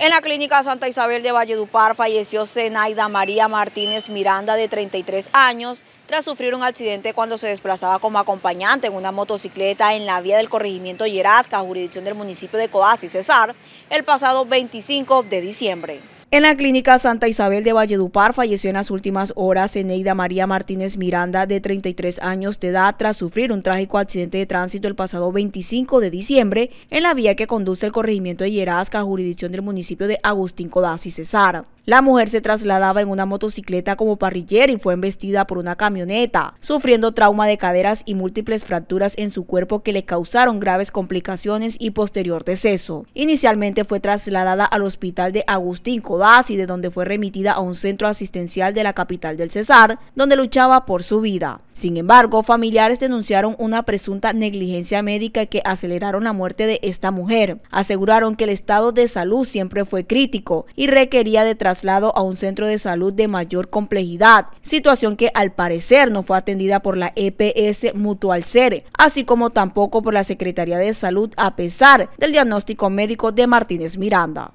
En la Clínica Santa Isabel de Valledupar falleció Senaida María Martínez Miranda de 33 años tras sufrir un accidente cuando se desplazaba como acompañante en una motocicleta en la vía del corregimiento Yerasca, jurisdicción del municipio de coasi y Cesar, el pasado 25 de diciembre. En la clínica Santa Isabel de Valledupar falleció en las últimas horas Eneida María Martínez Miranda, de 33 años de edad, tras sufrir un trágico accidente de tránsito el pasado 25 de diciembre en la vía que conduce el corregimiento de a jurisdicción del municipio de Agustín Codaz y Cesar. La mujer se trasladaba en una motocicleta como parrillera y fue embestida por una camioneta, sufriendo trauma de caderas y múltiples fracturas en su cuerpo que le causaron graves complicaciones y posterior deceso. Inicialmente fue trasladada al hospital de Agustín Codaz Codazzi, de donde fue remitida a un centro asistencial de la capital del Cesar, donde luchaba por su vida. Sin embargo, familiares denunciaron una presunta negligencia médica que aceleraron la muerte de esta mujer. Aseguraron que el estado de salud siempre fue crítico y requería de traslado a un centro de salud de mayor complejidad, situación que al parecer no fue atendida por la EPS Mutual Cere, así como tampoco por la Secretaría de Salud a pesar del diagnóstico médico de Martínez Miranda.